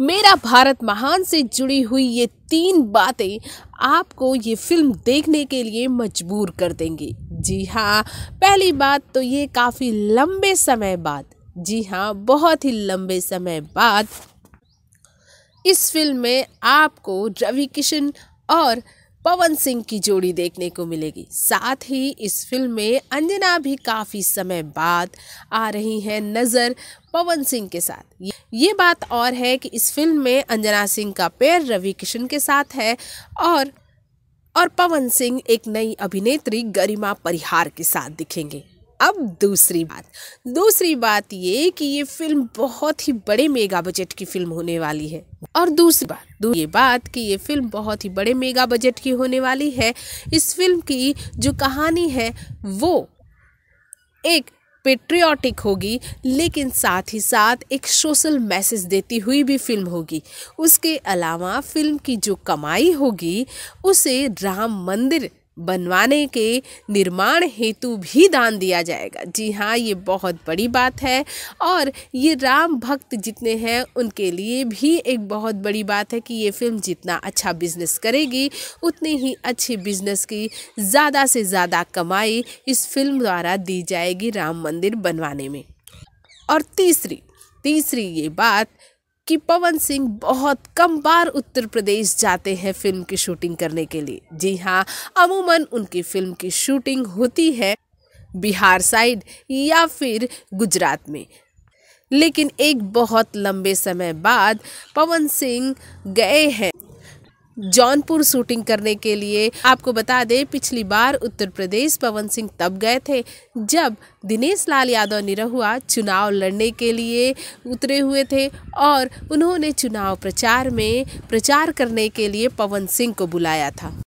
मेरा भारत महान से जुड़ी हुई ये तीन बातें आपको ये फिल्म देखने के लिए मजबूर कर देंगी जी हाँ पहली बात तो ये काफ़ी लंबे समय बाद जी हाँ बहुत ही लंबे समय बाद इस फिल्म में आपको रवि किशन और पवन सिंह की जोड़ी देखने को मिलेगी साथ ही इस फिल्म में अंजना भी काफ़ी समय बाद आ रही हैं नज़र पवन सिंह के साथ ये बात और है कि इस फिल्म में अंजना सिंह का पैर रवि किशन के साथ है और और पवन सिंह एक नई अभिनेत्री गरिमा परिहार के साथ दिखेंगे अब दूसरी बात दूसरी बात ये कि ये फिल्म बहुत ही बड़े मेगा बजट की फिल्म होने वाली है और दूसरी बात दूसरी ये बात कि ये फिल्म बहुत ही बड़े मेगा बजट की होने वाली है इस फिल्म की जो कहानी है वो एक पेट्रियाटिक होगी लेकिन साथ ही साथ एक सोशल मैसेज देती हुई भी फिल्म होगी उसके अलावा फिल्म की जो कमाई होगी उसे राम मंदिर बनवाने के निर्माण हेतु भी दान दिया जाएगा जी हाँ ये बहुत बड़ी बात है और ये राम भक्त जितने हैं उनके लिए भी एक बहुत बड़ी बात है कि ये फिल्म जितना अच्छा बिजनेस करेगी उतनी ही अच्छे बिजनेस की ज़्यादा से ज़्यादा कमाई इस फिल्म द्वारा दी जाएगी राम मंदिर बनवाने में और तीसरी तीसरी ये बात कि पवन सिंह बहुत कम बार उत्तर प्रदेश जाते हैं फिल्म की शूटिंग करने के लिए जी हाँ अमूमन उनकी फिल्म की शूटिंग होती है बिहार साइड या फिर गुजरात में लेकिन एक बहुत लंबे समय बाद पवन सिंह गए हैं जौनपुर शूटिंग करने के लिए आपको बता दें पिछली बार उत्तर प्रदेश पवन सिंह तब गए थे जब दिनेश लाल यादव निरहुआ चुनाव लड़ने के लिए उतरे हुए थे और उन्होंने चुनाव प्रचार में प्रचार करने के लिए पवन सिंह को बुलाया था